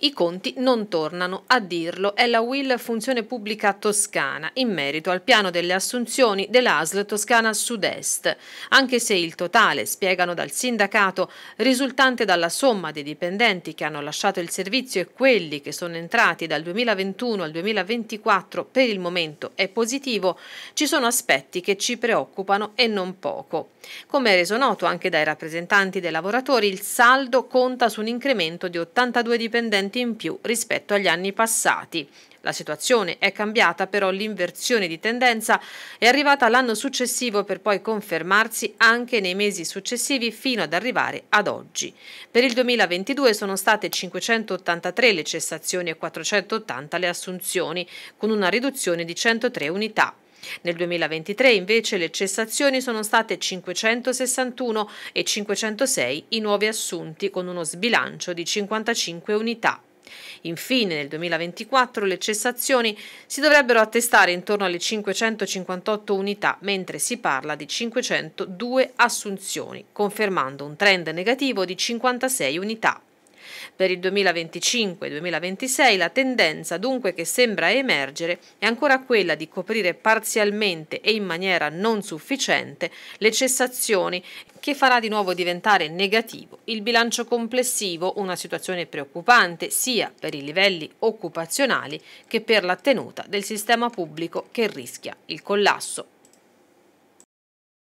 I conti non tornano a dirlo, è la Will Funzione Pubblica Toscana in merito al piano delle assunzioni dell'ASL Toscana Sud-Est, anche se il totale, spiegano dal sindacato, risultante dalla somma dei dipendenti che hanno lasciato il servizio e quelli che sono entrati dal 2021 al 2024 per il momento è positivo, ci sono aspetti che ci preoccupano e non poco. Come reso noto anche dai rappresentanti dei lavoratori, il saldo conta su un incremento di 82 dipendenti in più rispetto agli anni passati. La situazione è cambiata, però l'inversione di tendenza è arrivata l'anno successivo per poi confermarsi anche nei mesi successivi fino ad arrivare ad oggi. Per il 2022 sono state 583 le cessazioni e 480 le assunzioni, con una riduzione di 103 unità. Nel 2023 invece le cessazioni sono state 561 e 506 i nuovi assunti con uno sbilancio di 55 unità. Infine nel 2024 le cessazioni si dovrebbero attestare intorno alle 558 unità, mentre si parla di 502 assunzioni, confermando un trend negativo di 56 unità. Per il 2025-2026 la tendenza dunque che sembra emergere è ancora quella di coprire parzialmente e in maniera non sufficiente le cessazioni che farà di nuovo diventare negativo il bilancio complessivo, una situazione preoccupante sia per i livelli occupazionali che per la tenuta del sistema pubblico che rischia il collasso.